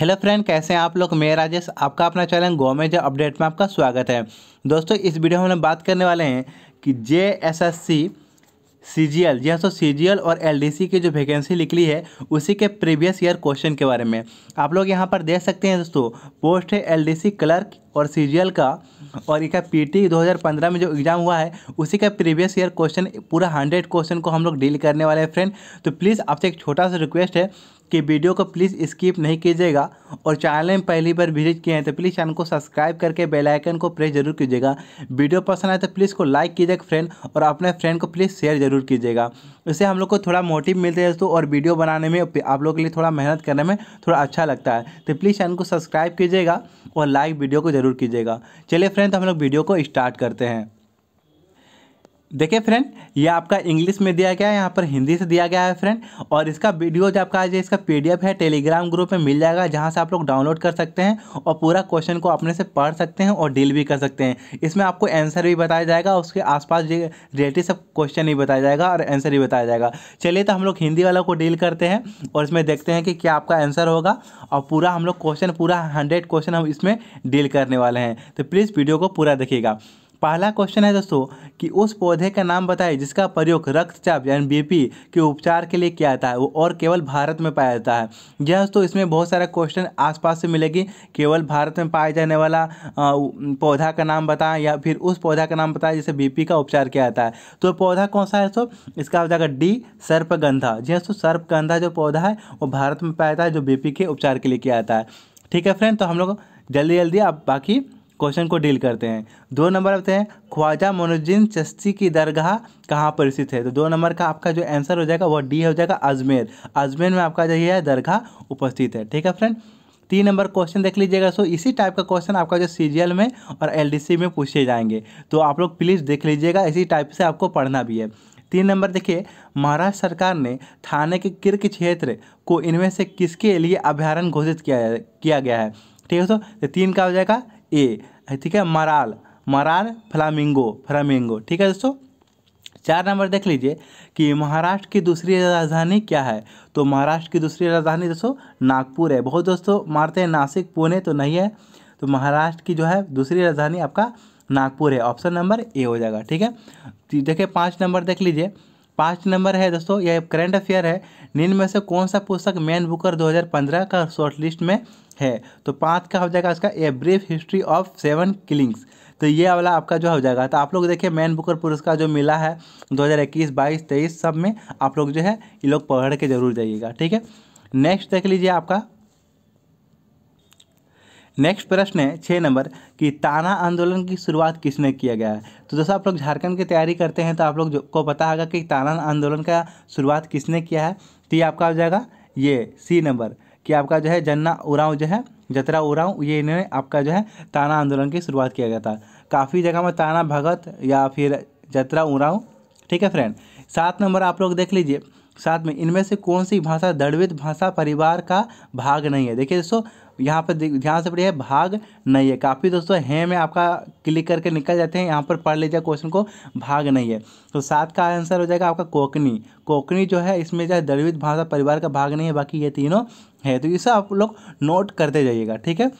hello friend कैसे हैं आप लोग मैं राजेश आपका अपना चैनल गोमेज अपडेट में आपका स्वागत है दोस्तों इस वीडियो में हम बात करने वाले हैं कि J S S C C G L G so C G L और एल डी सी की जो वैकेंसी निकली है उसी के प्रीवियस ईयर क्वेश्चन के बारे में आप लोग यहाँ पर देख सकते हैं दोस्तों पोस्ट है एल डी सी क्लर्क और सी जी एल का और इसका पी टी दो हज़ार पंद्रह में जो एग्ज़ाम हुआ है उसी का प्रीवियस ईयर क्वेश्चन पूरा हंड्रेड क्वेश्चन को हम लोग डील करने वाले हैं फ्रेंड तो प्लीज़ आपसे एक छोटा सा रिक्वेस्ट है कि वीडियो को प्लीज़ स्किप नहीं कीजिएगा और चैनल में पहली बार विजिट किए हैं तो प्लीज़ चैनल को सब्सक्राइब करके बेल आइकन को प्रेस जरूर कीजिएगा वीडियो पसंद आए तो प्लीज़ को लाइक कीजिएगा फ्रेंड और अपने फ्रेंड को प्लीज़ शेयर जरूर कीजिएगा इससे हम लोग को थोड़ा मोटिव मिलता है दोस्तों और वीडियो बनाने में आप लोग के लिए थोड़ा मेहनत करने में थोड़ा अच्छा लगता है तो प्लीज़ चैनल को सब्सक्राइब कीजिएगा और लाइक वीडियो को जरूर कीजिएगा चलिए फ्रेंड तो हम लोग वीडियो को स्टार्ट करते हैं देखिए फ्रेंड ये आपका इंग्लिश में दिया गया है यहाँ पर हिंदी से दिया गया है फ्रेंड और इसका वीडियो जो आपका आज इसका पीडीएफ है टेलीग्राम ग्रुप में मिल जाएगा जहाँ से आप लोग डाउनलोड कर सकते हैं और पूरा क्वेश्चन को अपने से पढ़ सकते हैं और डील भी कर सकते हैं इसमें आपको आंसर भी बताया जाएगा उसके आसपास रिलेटेड सब क्वेश्चन भी बताया जाएगा और आंसर भी बताया जाएगा चलिए तो हम लोग हिंदी वाला को डील करते हैं और इसमें देखते हैं कि क्या आपका आंसर होगा और पूरा हम लोग क्वेश्चन पूरा हंड्रेड क्वेश्चन हम इसमें डील करने वाले हैं तो प्लीज़ वीडियो को पूरा देखिएगा पहला क्वेश्चन है दोस्तों कि उस पौधे का नाम बताएं जिसका प्रयोग रक्तचाप यानी बीपी के उपचार के लिए किया जाता है वो और केवल भारत में पाया जाता है यह दोस्तों इसमें बहुत सारा क्वेश्चन आसपास से मिलेगी केवल भारत में पाया जाने वाला पौधा का नाम बताएं या फिर उस पौधा का नाम बताएं जिसे बीपी का उपचार किया जाता है तो पौधा कौन सा है दोस्तों इसका हो जाएगा डी सर्पगंधा जी हाँ दोस्तों सर्पगंधा जो पौधा है वो भारत में पाया जाता है जो बीपी के उपचार के लिए किया जाता है ठीक है फ्रेंड तो हम लोग जल्दी जल्दी आप बाकी क्वेश्चन को डील करते हैं दो नंबर आते हैं ख्वाजा मोनुद्दीन चस्ती की दरगाह कहाँ पर स्थित है तो दो नंबर का आपका जो आंसर हो जाएगा वह डी हो जाएगा अजमेर अजमेर में आपका जो है दरगाह उपस्थित है ठीक है फ्रेंड तीन नंबर क्वेश्चन देख लीजिएगा सो इसी टाइप का क्वेश्चन आपका जो सी में और एल में पूछे जाएंगे तो आप लोग प्लीज़ देख लीजिएगा इसी टाइप से आपको पढ़ना भी है तीन नंबर देखिए महाराष्ट्र सरकार ने थाने के किर्क क्षेत्र को इनमें से किसके लिए अभ्यारण घोषित किया किया गया है ठीक है दोस्तों तो तीन का हो जाएगा ए ठीक है मराल मराल फ्लामिंगो फ्लामिंगो ठीक है दोस्तों चार नंबर देख लीजिए कि महाराष्ट्र की दूसरी राजधानी क्या है तो महाराष्ट्र की दूसरी राजधानी दोस्तों नागपुर है बहुत दोस्तों मारते हैं नासिक पुणे तो नहीं है तो महाराष्ट्र की जो है दूसरी राजधानी आपका नागपुर है ऑप्शन नंबर ए हो जाएगा ठीक है देखिए पाँच नंबर देख लीजिए पाँच नंबर है दोस्तों यह करंट अफेयर है निम्न में से कौन सा पुस्तक मैन बुकर 2015 का शॉर्ट लिस्ट में है तो पाँच का हो जाएगा इसका a brief history of seven killings तो ये वाला आपका जो हो जाएगा तो आप लोग देखिए मैन बुकर पुरस्कार जो मिला है 2021 22 23 सब में आप लोग जो है ये लोग पढ़ के जरूर जाइएगा ठीक है नेक्स्ट देख लीजिए आपका नेक्स्ट प्रश्न है छः नंबर कि ताना आंदोलन की शुरुआत किसने किया गया है तो दोस्तों आप लोग झारखंड की तैयारी करते हैं तो आप लोग को पता होगा कि ताना आंदोलन का शुरुआत किसने किया है तो ये आपका हो जाएगा ये सी नंबर कि आपका जो है जन्ना उराव जो है जतरा उराव ये इन्होंने आपका जो है ताना आंदोलन की शुरुआत किया गया था काफ़ी जगह में ताना भगत या फिर जतरा उराव ठीक है फ्रेंड सात नंबर आप लोग देख लीजिए साथ में इनमें से कौन सी भाषा दड़वित भाषा परिवार का भाग नहीं है देखिए दोस्तों यहाँ पर ध्यान से पढ़िए भाग नहीं है काफ़ी दोस्तों है में आपका क्लिक करके निकल जाते हैं यहाँ पर पढ़ लीजिए क्वेश्चन को भाग नहीं है तो सात का आंसर हो जाएगा आपका कोकनी कोकनी जो है इसमें जो है दलवित भाषा परिवार का भाग नहीं है बाकी ये तीनों है तो इसे आप लोग नोट करते जाइएगा ठीक है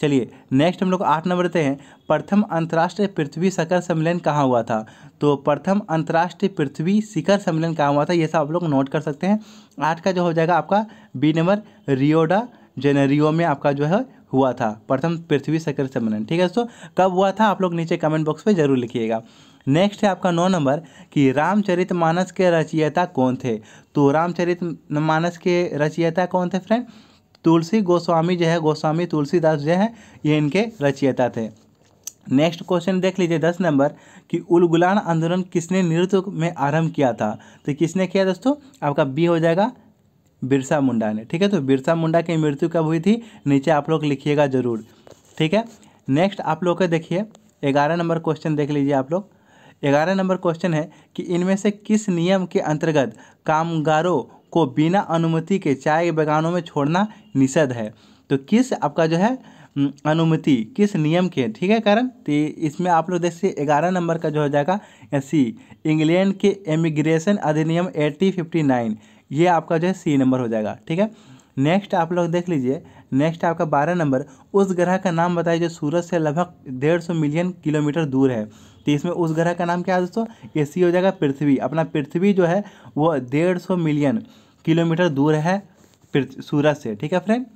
चलिए नेक्स्ट हम लोग आठ नंबर देते हैं प्रथम अंतर्राष्ट्रीय पृथ्वी शिखर सम्मेलन कहाँ हुआ था तो प्रथम अंतर्राष्ट्रीय पृथ्वी शिखर सम्मेलन कहाँ हुआ था ये सब आप लोग नोट कर सकते हैं आठ का जो हो जाएगा आपका बी नंबर रियोडा जेनेरियो में आपका जो है हुआ था प्रथम पृथ्वी शकर सम्मेलन ठीक है दोस्तों कब हुआ था आप लोग नीचे कमेंट बॉक्स में जरूर लिखिएगा नेक्स्ट है आपका नौ नंबर कि रामचरित मानस के रचयिता कौन थे तो रामचरित मानस के रचयिता कौन थे फ्रेंड तुलसी गोस्वामी जो है गोस्वामी तुलसीदास जो है ये इनके रचयिता थे नेक्स्ट क्वेश्चन देख लीजिए दस नंबर कि उलगुलान आंदोलन किसने नेतृत्व में आरंभ किया था तो किसने किया दोस्तों आपका बी हो जाएगा बिरसा मुंडा ने ठीक है तो बिरसा मुंडा की मृत्यु कब हुई थी नीचे आप लोग लिखिएगा जरूर ठीक है नेक्स्ट आप लोग का देखिए ग्यारह नंबर क्वेश्चन देख लीजिए आप लोग ग्यारह नंबर क्वेश्चन है कि इनमें से किस नियम के अंतर्गत कामगारों को बिना अनुमति के चाय बगानों में छोड़ना निषेध है तो किस आपका जो है अनुमति किस नियम के ठीक है कारण तो इसमें आप लोग देखिए ग्यारह नंबर का जो हो जाएगा सी इंग्लैंड के इमिग्रेशन अधिनियम एट्टी फिफ्टी नाइन ये आपका जो है सी नंबर हो जाएगा ठीक है नेक्स्ट आप लोग देख लीजिए नेक्स्ट आपका बारह नंबर उस ग्रह का नाम बताइए जो सूरज से लगभग डेढ़ सौ मिलियन किलोमीटर दूर है तो इसमें उस ग्रह का नाम क्या है दोस्तों ये सी हो जाएगा पृथ्वी अपना पृथ्वी जो है वो डेढ़ सौ मिलियन किलोमीटर दूर है सूरज से ठीक है फ्रेंड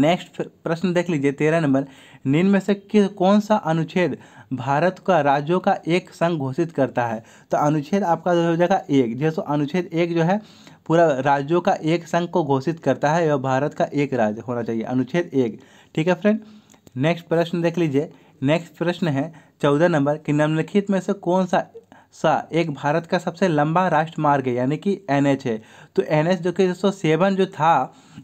नेक्स्ट प्रश्न देख लीजिए तेरह नंबर निम्न में से किस कौन सा अनुच्छेद भारत का राज्यों का एक संघ घोषित करता है तो अनुच्छेद आपका जो हो जाएगा एक जैसे अनुच्छेद एक जो है पूरा राज्यों का एक संघ को घोषित करता है वह भारत का एक राज्य होना चाहिए अनुच्छेद एक ठीक है फ्रेंड नेक्स्ट प्रश्न देख लीजिए नेक्स्ट प्रश्न है चौदह नंबर कि निम्नलिखित में से कौन सा सा एक भारत का सबसे लंबा राष्ट्र मार्ग है यानी कि एच है तो एच जो कि दोस्तों सेवन जो था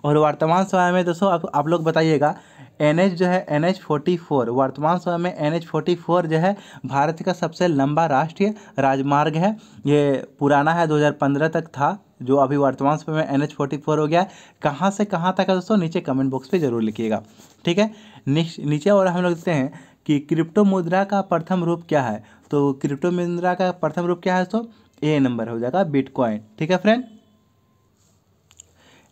और वर्तमान समय में दोस्तों आप, आप लोग बताइएगा एन जो है एन एच वर्तमान समय में एन एच जो है भारत का सबसे लंबा राष्ट्रीय राजमार्ग है ये पुराना है 2015 तक था जो अभी वर्तमान समय में एन एच फोर्टी फोर हो गया है कहाँ से कहाँ तक है दोस्तों नीचे कमेंट बॉक्स पे जरूर लिखिएगा ठीक है नीचे और हम लोग देखते हैं कि क्रिप्टो मुद्रा का प्रथम रूप क्या है तो क्रिप्टो मुद्रा का प्रथम रूप क्या है दोस्तों ए नंबर हो जाएगा बिटकॉइन ठीक है फ्रेंड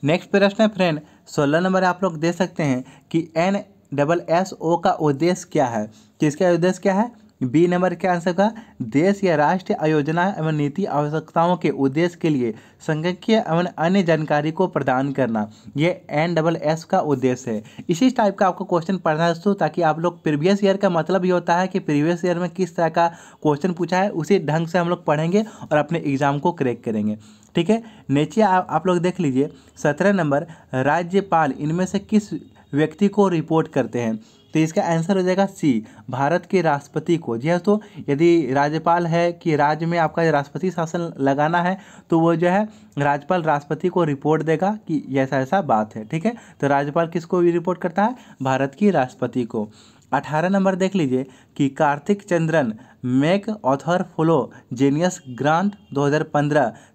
नेक्स्ट प्रश्न है फ्रेंड सोलह नंबर आप लोग दे सकते हैं कि एन डबल एस ओ का उद्देश्य क्या है किसका उद्देश्य क्या है बी नंबर क्या आंसर होगा देश या राष्ट्रीय आयोजना एवं नीति आवश्यकताओं के उद्देश्य के लिए संगणकीय एवं अन्य जानकारी को प्रदान करना ये एन डबल एस का उद्देश्य है इसी टाइप का आपको क्वेश्चन पढ़ना है दोस्तों ताकि आप लोग प्रीवियस ईयर का मतलब ये होता है कि प्रीवियस ईयर में किस तरह का क्वेश्चन पूछा है उसी ढंग से हम लोग पढ़ेंगे और अपने एग्जाम को क्रैक करेंगे ठीक है नीचे आप लोग देख लीजिए सत्रह नंबर राज्यपाल इनमें से किस व्यक्ति को रिपोर्ट करते हैं तो इसका आंसर हो जाएगा सी भारत के राष्ट्रपति को जी हाँ तो यदि राज्यपाल है कि राज्य में आपका राष्ट्रपति शासन लगाना है तो वो जो है राज्यपाल राष्ट्रपति को रिपोर्ट देगा कि ऐसा ऐसा बात है ठीक है तो राज्यपाल किसको भी रिपोर्ट करता है भारत की राष्ट्रपति को अठारह नंबर देख लीजिए कि Kartik Chandran MacArthur fellow genius grant दो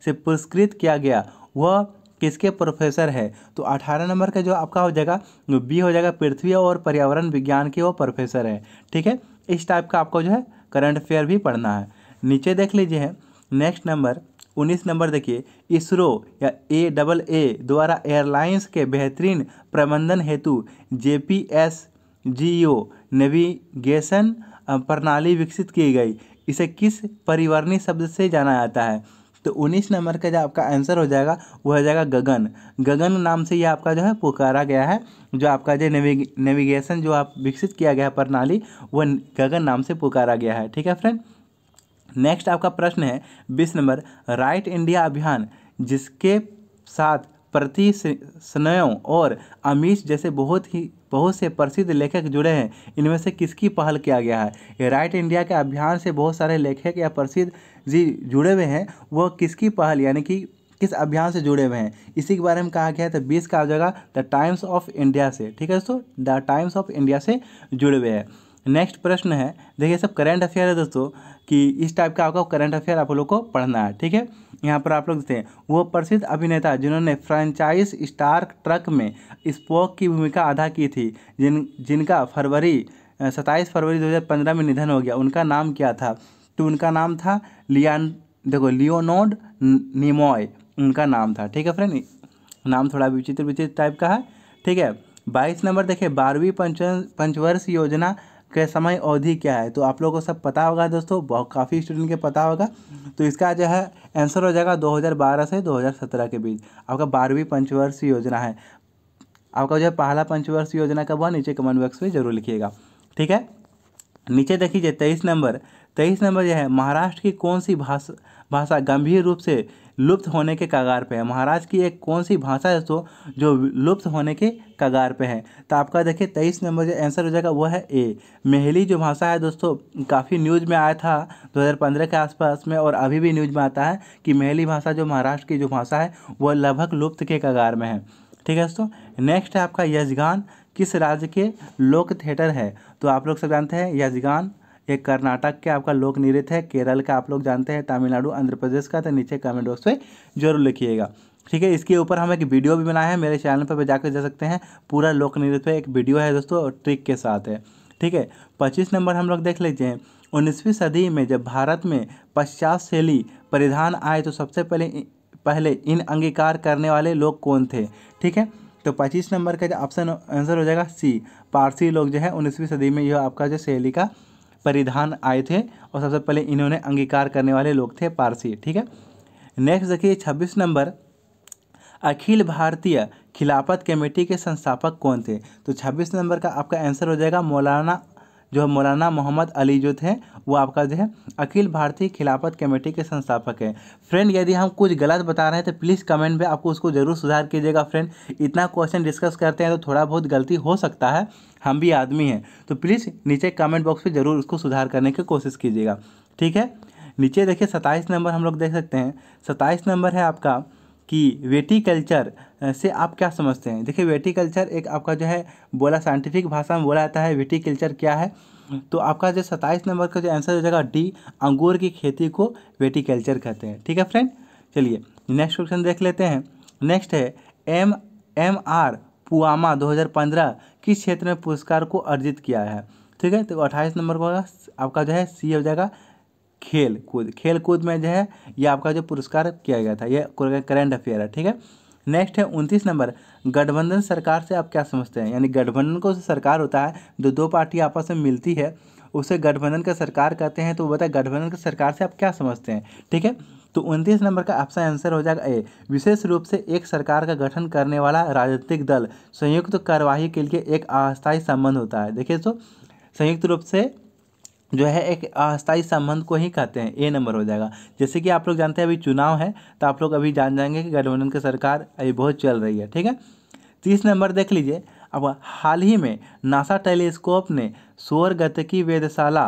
से पुरस्कृत किया गया वह किसके प्रोफेसर है तो अठारह नंबर का जो आपका हो जाएगा बी हो जाएगा पृथ्वी और पर्यावरण विज्ञान के वो प्रोफेसर है ठीक है इस टाइप का आपको जो है करंट अफेयर भी पढ़ना है नीचे देख लीजिए नेक्स्ट नंबर उन्नीस नंबर देखिए इसरो या ए डबल ए द्वारा एयरलाइंस के बेहतरीन प्रबंधन हेतु J P S G O navigation प्रणाली विकसित की गई इसे किस परिवर्णी शब्द से जाना जाता है तो उन्नीस नंबर का जो आपका आंसर हो जाएगा वो हो जाएगा गगन गगन नाम से ये आपका जो है पुकारा गया है जो आपका जो नेविगेशन जो आप विकसित किया गया प्रणाली वो गगन नाम से पुकारा गया है ठीक है फ्रेंड नेक्स्ट आपका प्रश्न है बीस नंबर राइट इंडिया अभियान जिसके साथ प्रति स्नयों और अमीश जैसे बहुत ही बहुत से प्रसिद्ध लेखक जुड़े हैं इनमें से किसकी पहल किया गया है राइट इंडिया के अभियान से बहुत सारे लेखक या प्रसिद्ध जी जुड़े हुए हैं वह किसकी पहल यानी कि किस अभियान से जुड़े हुए हैं इसी के बारे में कहा गया है तो बीस का आ जाएगा द टाइम्स ऑफ इंडिया से ठीक है दोस्तों द टाइम्स ऑफ इंडिया से जुड़े हुए हैं नेक्स्ट प्रश्न है देखिए सब करंट अफेयर है दोस्तों कि इस टाइप का आपका करंट अफेयर आप लोग को पढ़ना है ठीक है यहाँ पर आप लोग देखते हैं वो प्रसिद्ध अभिनेता जिन्होंने फ्रेंचाइज स्टार ट्रक में स्पोक की भूमिका अदा की थी जिन जिनका फरवरी सत्ताईस फरवरी 2015 में निधन हो गया उनका नाम क्या था तो उनका नाम था लियान देखो लियोनोड निमोय उनका नाम था ठीक है फ्रेंड नाम थोड़ा विचित्र विचित्र टाइप का है ठीक है बाईस नंबर देखिए बारहवीं पंच पंचवर्ष योजना के समय अवधि क्या है तो आप लोगों को सब पता होगा दोस्तों बहुत काफ़ी स्टूडेंट के पता होगा तो इसका जो है आंसर हो जाएगा 2012 से 2017 के बीच आपका बारहवीं पंचवर्षीय योजना है आपका जो है पहला पंचवर्षीय योजना कब हुआ नीचे कमेंट बॉक्स में जरूर लिखिएगा ठीक है नीचे देखिए तेईस नंबर तेईस नंबर जो है महाराष्ट्र की कौन सी भाषा भाषा गंभीर रूप से लुप्त होने के कगार पे है महाराष्ट्र की एक कौन सी भाषा है दोस्तों जो लुप्त होने के कगार पे है तो आपका देखिए तेईस नंबर जो आंसर हो जाएगा वो है ए मेहली जो भाषा है दोस्तों काफ़ी न्यूज़ में आया था 2015 के आसपास में और अभी भी न्यूज़ में आता है कि मेहली भाषा जो महाराष्ट्र की जो भाषा है वह लगभग लुप्त के कगार में है ठीक है दोस्तों नेक्स्ट है आपका यजगान किस राज्य के लोक थिएटर है तो आप लोग सब जानते हैं यजगान ये कर्नाटक के आपका लोक नृत्य है केरल का आप लोग जानते हैं तमिलनाडु आंध्र प्रदेश का तो नीचे कमेंट बॉक्स में जरूर लिखिएगा ठीक है इसके ऊपर हम एक वीडियो भी बनाए हैं मेरे चैनल पर जाकर जा सकते हैं पूरा लोक नृत्य एक वीडियो है दोस्तों ट्रिक के साथ है ठीक है पच्चीस नंबर हम लोग देख लेते हैं उन्नीसवीं सदी में जब भारत में पश्चात शैली परिधान आए तो सबसे पहले पहले इन अंगीकार करने वाले लोग कौन थे ठीक है तो पच्चीस नंबर का जो ऑप्शन आंसर हो जाएगा सी पारसी लोग जो है उन्नीसवीं सदी में यह आपका जो शैली का परिधान आए थे और सबसे पहले इन्होंने अंगीकार करने वाले लोग थे पारसी ठीक है नेक्स्ट देखिए छब्बीस नंबर अखिल भारतीय खिलाफत कमेटी के संस्थापक कौन थे तो छब्बीस नंबर का आपका आंसर हो जाएगा मौलाना जो है मौलाना मोहम्मद अली जो थे वो आपका जो है अखिल भारतीय खिलाफत कमेटी के संस्थापक है फ्रेंड यदि हम कुछ गलत बता रहे हैं तो प्लीज़ कमेंट में आपको उसको ज़रूर सुधार कीजिएगा फ्रेंड इतना क्वेश्चन डिस्कस करते हैं तो थोड़ा बहुत गलती हो सकता है हम भी आदमी हैं तो प्लीज़ नीचे कमेंट बॉक्स पे ज़रूर उसको सुधार करने की कोशिश कीजिएगा ठीक है नीचे देखिए सत्ताईस नंबर हम लोग देख सकते हैं सत्ताईस नंबर है आपका कि वेटी कल्चर से आप क्या समझते हैं देखिए वेटी कल्चर एक आपका जो है बोला साइंटिफिक भाषा में बोला जाता है वेटी कल्चर क्या है तो आपका जो सत्ताईस नंबर का जो आंसर हो जाएगा डी अंगूर की खेती को वेटी कल्चर कहते हैं ठीक है फ्रेंड चलिए नेक्स्ट क्वेश्चन देख लेते हैं नेक्स्ट है एम एम आर पुआमा 2015 किस क्षेत्र में पुरस्कार को अर्जित किया है ठीक है तो अट्ठाईस नंबर का आपका जो है सी हो जाएगा खेल कूद खेल कूद में जो है ये आपका जो पुरस्कार किया गया था यह करेंट अफेयर है ठीक है नेक्स्ट है उनतीस नंबर गठबंधन सरकार से आप क्या समझते हैं यानी गठबंधन को सरकार होता है जो दो पार्टी आपस में मिलती है उसे गठबंधन का सरकार कहते हैं तो बताए गठबंधन का सरकार से आप क्या समझते हैं ठीक है तो उनतीस नंबर का आपसा आंसर हो जाएगा ए विशेष रूप से एक सरकार का गठन करने वाला राजनीतिक दल संयुक्त तो कार्यवाही के लिए एक अस्थायी संबंध होता है देखिए तो संयुक्त रूप से जो है एक अस्थायी संबंध को ही कहते हैं ए नंबर हो जाएगा जैसे कि आप लोग जानते हैं अभी चुनाव है तो आप लोग अभी जान जाएंगे कि गठबंधन की सरकार अभी बहुत चल रही है ठीक है तीस नंबर देख लीजिए अब हाल ही में नासा टेलीस्कोप ने सौर गतिकी वेधशाला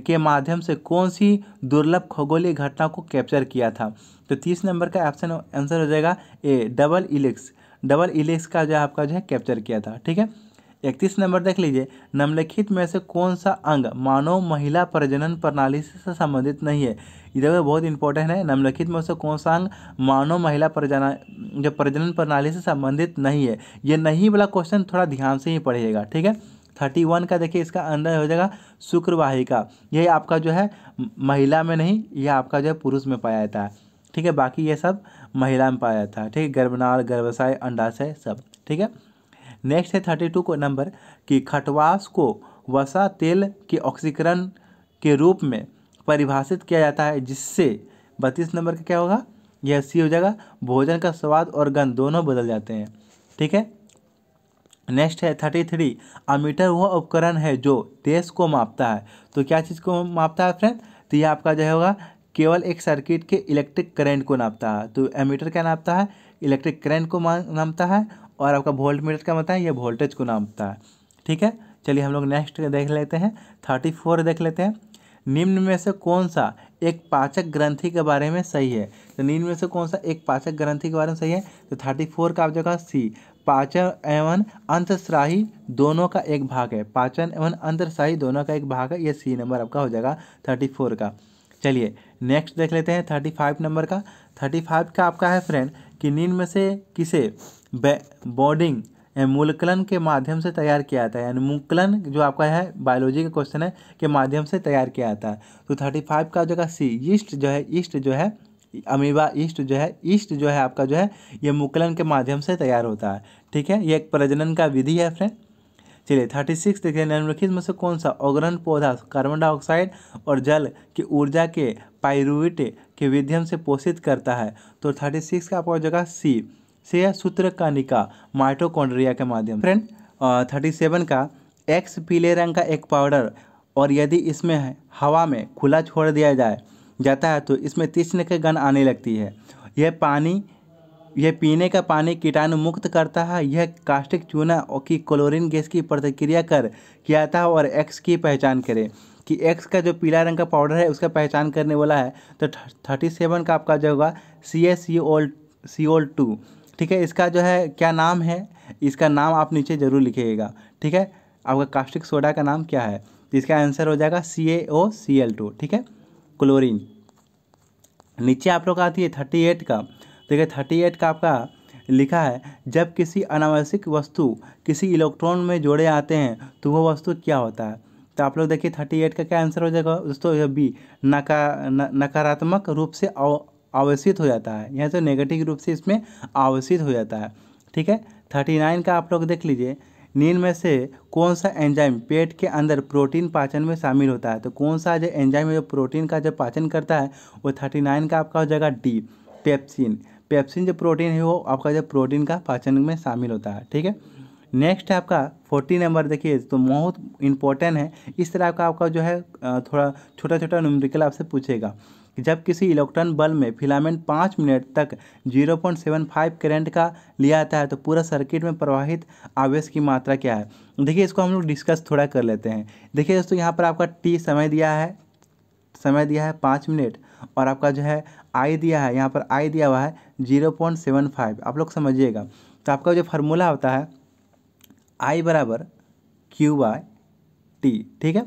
के माध्यम से कौन सी दुर्लभ खगोलीय घटना को कैप्चर किया था तो तीस नंबर का ऑप्शन आंसर हो जाएगा ए डबल इलेक्स डबल इलेक्स का जो आपका जो है कैप्चर किया था ठीक है इकतीस नंबर देख लीजिए निम्नलिखित में से कौन सा अंग मानव महिला प्रजनन प्रणाली से संबंधित नहीं है इधर बहुत इंपॉर्टेंट है निम्नलिखित में से कौन सा अंग मानव महिला प्रजना जो प्रजनन प्रणाली से संबंधित नहीं है ये नहीं वाला क्वेश्चन थोड़ा ध्यान से ही पढ़िएगा ठीक है थर्टी वन का देखिए इसका अंदर हो जाएगा शुक्रवाहिका यह आपका जो है महिला में नहीं यह आपका जो है पुरुष में पाया जाता है ठीक है बाकी ये सब महिला में पाया जाता है ठीक है गर्भनाल गर्भाशय अंडाशय सब ठीक है नेक्स्ट है थर्टी टू को नंबर कि खटवास को वसा तेल के ऑक्सीकरण के रूप में परिभाषित किया जाता है जिससे बत्तीस नंबर का क्या होगा यह सी हो जाएगा भोजन का स्वाद और गंध दोनों बदल जाते हैं ठीक है नेक्स्ट है थर्टी थ्री अमीटर वह उपकरण है जो देश को मापता है तो क्या चीज़ को मापता है फ्रेंड तो ये आपका जो होगा केवल एक सर्किट के इलेक्ट्रिक करंट को नापता है तो अमीटर क्या नापता है इलेक्ट्रिक करंट को नापता है और आपका वोल्ट मीटर क्या बताया ये वोल्टेज को नापता है ठीक है चलिए हम लोग नेक्स्ट देख लेते हैं थर्टी फोर देख लेते हैं निम्न में से कौन सा एक पाचक ग्रंथि के बारे में सही है तो निम्न में से कौन सा एक पाचक ग्रंथि के बारे में सही है तो थर्टी फोर का आप जगह सी पाचन एवं अंतस्राही दोनों का एक भाग है पाचन एवं अंतस्राही दोनों का एक भाग है ये सी नंबर आपका हो जाएगा थर्टी फोर का चलिए नेक्स्ट देख लेते हैं थर्टी फाइव नंबर का थर्टी फाइव का आपका है फ्रेंड कि निम्न में से किसे बॉडिंग मूलकलन के माध्यम से तैयार किया जाता है यानी मूलकलन जो आपका है बायोलॉजी का क्वेश्चन है के माध्यम से तैयार किया जाता है तो थर्टी फाइव का जगह सी ईस्ट जो है यीस्ट जो है अमीबा ईस्ट जो है ईस्ट जो है आपका जो है ये मुकलन के माध्यम से तैयार होता है ठीक है ये एक प्रजनन का विधि है फ्रेंड चलिए थर्टी सिक्स देखिए निम्नलिखित में से कौन सा ओगरन पौधा कार्बन डाइऑक्साइड और जल की ऊर्जा के पायरुविट के विध्यम से पोषित करता है तो थर्टी सिक्स का आपको जगह सी से है निका माइटोकॉन्ड्रिया के माध्यम फ्रेंड थर्टी सेवन का एक्स पीले रंग का एक पाउडर और यदि इसमें हवा में खुला छोड़ दिया जाए जाता है तो इसमें तीक्षण के गन आने लगती है यह पानी यह पीने का पानी कीटाणु मुक्त करता है यह कास्टिक चूना की क्लोरीन गैस की प्रतिक्रिया कर किया था और एक्स की पहचान करें कि एक्स का जो पीला रंग का पाउडर है उसका पहचान करने वाला है तो थर्टी सेवन का आपका जो होगा सी एस सी ओल सी ओल टू ठीक है इसका जो है क्या नाम है इसका नाम आप नीचे ज़रूर लिखिएगा ठीक है आपका कास्टिक सोडा का नाम क्या है इसका आंसर हो जाएगा सी ए ओ सी एल टू ठीक है क्लोरीन नीचे आप लोग आती है थर्टी एट का देखिए थर्टी एट का आपका लिखा है जब किसी अनावश्यक वस्तु किसी इलेक्ट्रॉन में जोड़े आते हैं तो वह वस्तु क्या होता है तो आप लोग देखिए थर्टी एट का क्या आंसर हो जाएगा दोस्तों यह बी नका नकारात्मक रूप से आवेशित हो जाता है या तो नेगेटिव रूप से इसमें आवेशित हो जाता है ठीक है थर्टी नाइन का आप लोग देख लीजिए नींद में से कौन सा एंजाइम पेट के अंदर प्रोटीन पाचन में शामिल होता है तो कौन सा जो एंजाइम है जो प्रोटीन का जो पाचन करता है वो थर्टी नाइन का आपका हो जाएगा डी पेप्सिन पेप्सिन जो प्रोटीन है वो आपका जो प्रोटीन का पाचन में शामिल होता है ठीक है नेक्स्ट है आपका फोर्टी नंबर देखिए तो बहुत इंपॉर्टेंट है इस तरह का आपका जो है थोड़ा छोटा छोटा न्यूमरिकल आपसे पूछेगा जब किसी इलेक्ट्रॉन बल्ब में फिलामेंट पाँच मिनट तक 0.75 करेंट का लिया जाता है तो पूरा सर्किट में प्रवाहित आवेश की मात्रा क्या है देखिए इसको हम लोग डिस्कस थोड़ा कर लेते हैं देखिए दोस्तों यहाँ पर आपका टी समय दिया है समय दिया है पाँच मिनट और आपका जो है आई दिया है यहाँ पर आई दिया हुआ है जीरो आप लोग समझिएगा तो आपका जो फार्मूला होता है आई बराबर क्यू बाय टी ठीक है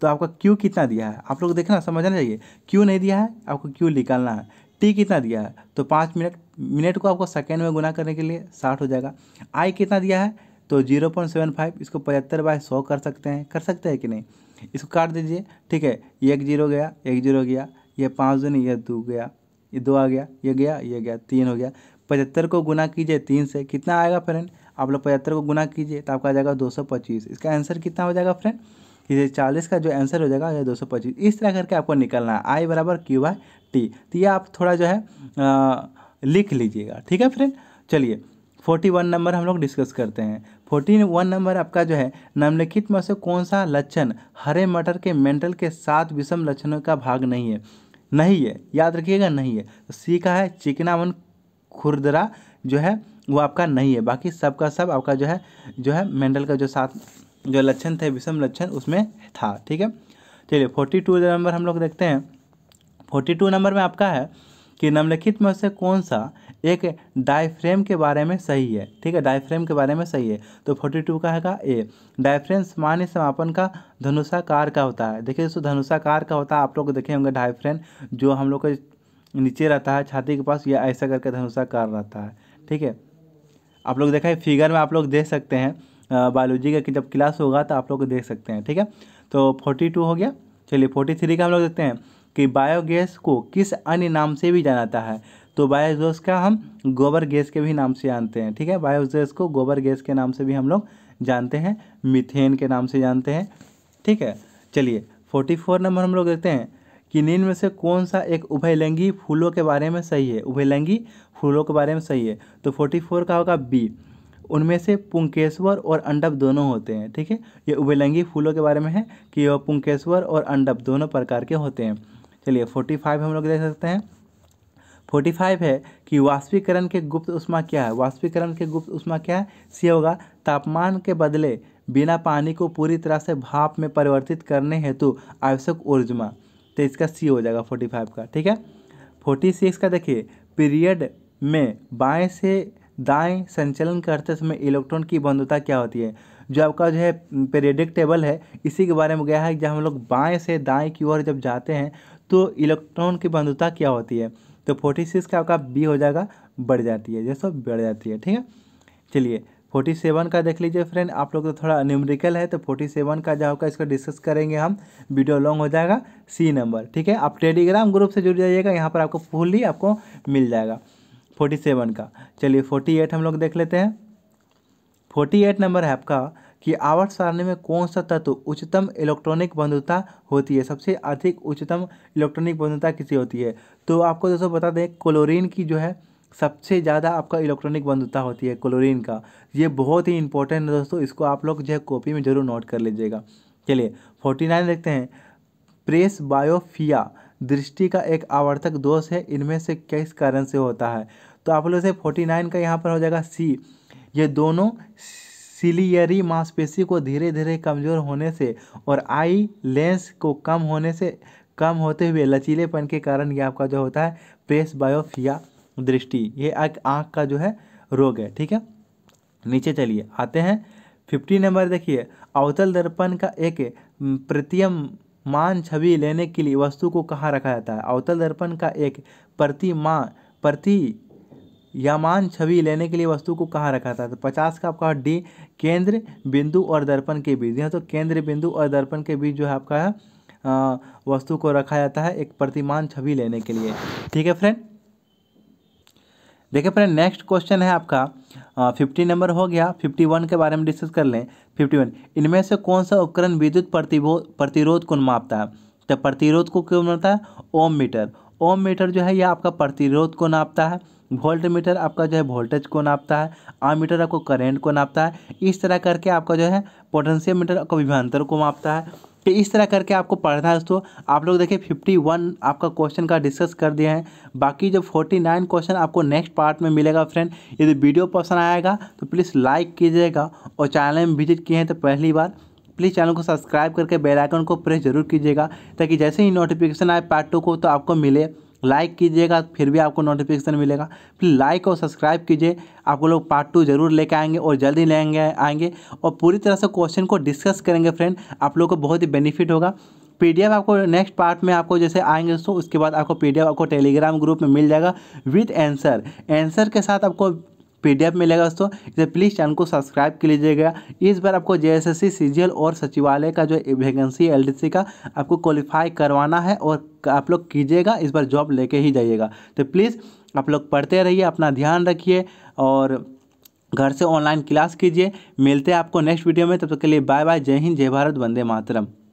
तो आपका क्यू कितना दिया है आप लोग देखना समझना चाहिए क्यू नहीं दिया है आपको क्यू निकालना है टी कितना दिया है तो पाँच मिनट मिनट को आपको सेकेंड में गुना करने के लिए साठ हो जाएगा आई कितना दिया है तो जीरो पॉइंट सेवन फाइव इसको पचहत्तर बाय सौ कर सकते हैं कर सकते हैं कि नहीं इसको काट दीजिए ठीक है एक जीरो गया एक जीरो गया ये पाँच नहीं यह दो गया ये दो आ गया ये गया ये गया तीन हो गया पचहत्तर को गुना कीजिए तीन से कितना आएगा फ्रेंड आप लोग पचहत्तर को गुना कीजिए तो आपका आ जाएगा दो सौ पच्चीस इसका आंसर कितना हो जाएगा फ्रेंड ये चालीस का जो आंसर हो जाएगा दो सौ पच्चीस इस तरह करके आपको निकलना है आई बराबर क्यू बाय टी तो ये आप थोड़ा जो है आ, लिख लीजिएगा ठीक है फ्रेंड चलिए फोर्टी वन नंबर हम लोग डिस्कस करते हैं फोर्टी वन नंबर आपका जो है निम्नलिखित में से कौन सा लक्षण हरे मटर के मेंटल के सात विषम लक्षणों का भाग नहीं है नहीं है याद रखिएगा नहीं है सी तो का है चिकनावन खुरदरा जो है वो आपका नहीं है बाकी सब का सब आपका जो है जो है मेंडल का जो सात जो लक्षण थे विषम लक्षण उसमें था ठीक है चलिए फोर्टी टू नंबर हम लोग देखते हैं फोर्टी टू नंबर में आपका है कि निम्नलिखित में से कौन सा एक डायफ्रेम के बारे में सही है ठीक है डायफ्रेम के बारे में सही है तो फोर्टी टू का हैगा ए डायफ्रेम सामान्य समापन का धनुषाकार का होता है देखिए दोस्तों धनुषाकार का होता है आप लोग देखे होंगे डायफ्रेम जो हम लोग के नीचे रहता है छाती के पास या ऐसा करके धनुषाकार रहता है ठीक है आप लोग देखा है फिगर में आप लोग देख सकते हैं बायोलॉजी का कि जब क्लास होगा तो आप लोग देख सकते हैं ठीक है तो फोर्टी टू हो गया चलिए फोर्टी थ्री का हम लोग देखते हैं कि बायोगैस को किस अन्य नाम से भी जानाता है तो बायोगैस का हम गोबर गैस के भी नाम से जानते हैं ठीक है बायोगैस को गोबर गैस के नाम से भी हम लोग जानते हैं मिथेन के नाम से जानते हैं ठीक है चलिए फोर्टी फोर नंबर हम लोग देखते हैं कि निम्न में से कौन सा एक उभयलैंगी फूलों के बारे में सही है उभयलैंगी फूलों के बारे में सही है तो फोर्टी फोर का होगा बी उनमें से पुंकेश्वर और अंडब दोनों होते हैं ठीक है ये उभयलैंगी फूलों के बारे में है कि वह पुंकेश्वर और अंडब दोनों प्रकार के होते हैं चलिए फोर्टी फाइव हम लोग देख सकते हैं फोर्टी फाइव है कि वाष्पीकरण के गुप्त उष्मा क्या है वाष्पीकरण के गुप्त उष्मा क्या है सी होगा तापमान के बदले बिना पानी को पूरी तरह से भाप में परिवर्तित करने हेतु आवश्यक ऊर्जमा तो इसका सी हो जाएगा फोर्टी फाइव का ठीक है फोर्टी सिक्स का देखिए पीरियड में बाएं से दाएं संचलन करते समय इलेक्ट्रॉन की बंधुता क्या होती है जो आपका जो है पीरियडिक टेबल है इसी के बारे में गया है जब हम लोग बाएँ से दाएँ की ओर जब जाते हैं तो इलेक्ट्रॉन की बंधुता क्या होती है तो फोर्टी सिक्स का आपका बी हो जाएगा बढ़ जाती है जैसे बढ़ जाती है ठीक है चलिए फोर्टी सेवन का देख लीजिए फ्रेंड आप लोग तो थोड़ा न्यूमरिकल है तो फोर्टी सेवन का जो होगा इसको डिस्कस करेंगे हम वीडियो लॉन्ग हो जाएगा सी नंबर ठीक है आप टेलीग्राम ग्रुप से जुड़ जाइएगा यहाँ पर आपको फुल्ली आपको मिल जाएगा फोर्टी सेवन का चलिए फोर्टी एट हम लोग देख लेते हैं फोर्टी एट नंबर है आपका कि आवर्त सारणी में कौन सा तत्व उच्चतम इलेक्ट्रॉनिक बंधुता होती है सबसे अधिक उच्चतम इलेक्ट्रॉनिक बंधुता किसी होती है तो आपको दोस्तों बता दें क्लोरीन की जो है सबसे ज़्यादा आपका इलेक्ट्रॉनिक बंधुता होती है क्लोरीन का ये बहुत ही इंपॉर्टेंट है दोस्तों इसको आप लोग जो है कॉपी में जरूर नोट कर लीजिएगा चलिए फोर्टी नाइन देखते हैं प्रेस बायोफिया दृष्टि का एक आवर्तक दोष है इनमें से किस कारण से होता है तो आप लोग से फोर्टी नाइन का यहाँ पर हो जाएगा सी ये दोनों सिलियरी मांसपेशी को धीरे धीरे कमज़ोर होने से और आई लेंस को कम होने से कम होते हुए लचीलेपन के कारण ये आपका जो होता है प्रेस बायोफिया दृष्टि ये एक आँख का जो है रोग है ठीक है नीचे चलिए आते हैं फिफ्टी नंबर देखिए अवतल दर्पण का एक प्रतियम मान छवि लेने के लिए वस्तु को कहाँ रखा जाता है अवतल दर्पण का एक प्रतिमा प्रति या मान छवि लेने के लिए वस्तु को कहाँ रखा जाता है तो पचास का आपका डी केंद्र बिंदु और दर्पण के बीच यहाँ तो केंद्र बिंदु और दर्पण के बीच जो है आपका वस्तु को रखा जाता है एक प्रतिमान छवि लेने के लिए ठीक है फ्रेंड देखिए फ्रेंड नेक्स्ट क्वेश्चन है आपका फिफ्टी नंबर हो गया फिफ्टी वन के बारे में डिस्कस कर लें फिफ्टी वन इनमें से कौन सा उपकरण विद्युत प्रतिभो प्रतिरोध को मापता है तो प्रतिरोध को क्यों मापता है ओम मीटर ओम मीटर जो है यह आपका प्रतिरोध को नापता है वोल्ट मीटर आपका जो है वोल्टेज को नापता है आम मीटर आपको करेंट को नापता है इस तरह करके आपका जो है पोटेंशियल मीटर आपका विभांतर को मापता है तो इस तरह करके आपको पढ़ना है दोस्तों आप लोग देखिए फिफ्टी वन आपका क्वेश्चन का डिस्कस कर दिया है बाकी जो फोर्टी नाइन क्वेश्चन आपको नेक्स्ट पार्ट में मिलेगा फ्रेंड यदि वीडियो पसंद आएगा तो प्लीज़ लाइक कीजिएगा और चैनल में विजिट किए हैं तो पहली बार प्लीज़ चैनल को सब्सक्राइब करके बेल आइकन को प्रेस जरूर कीजिएगा ताकि जैसे ही नोटिफिकेशन आए पार्ट टू को तो आपको मिले लाइक कीजिएगा फिर भी आपको नोटिफिकेशन मिलेगा फिर लाइक और सब्सक्राइब कीजिए आपको लोग पार्ट टू जरूर लेके आएंगे और जल्दी लेंगे आएंगे और पूरी तरह से क्वेश्चन को डिस्कस करेंगे फ्रेंड आप लोग को बहुत ही बेनिफिट होगा पीडीएफ आपको नेक्स्ट पार्ट में आपको जैसे आएंगे दोस्तों उसके बाद आपको पीडीएफ आपको टेलीग्राम ग्रुप में मिल जाएगा विथ आंसर आंसर के साथ आपको पीडीएफ मिलेगा दोस्तों इसे प्लीज़ चैनल को सब्सक्राइब कर लीजिएगा इस बार आपको जेएसएससी सीजीएल और सचिवालय का जो वैकेंसी एलडीसी का आपको क्वालिफाई करवाना है और आप लोग कीजिएगा इस बार जॉब लेके ही जाइएगा तो प्लीज़ आप लोग पढ़ते रहिए अपना ध्यान रखिए और घर से ऑनलाइन क्लास कीजिए मिलते हैं आपको नेक्स्ट वीडियो में तब तक तो के लिए बाय बाय जय हिंद जय भारत वंदे मातरम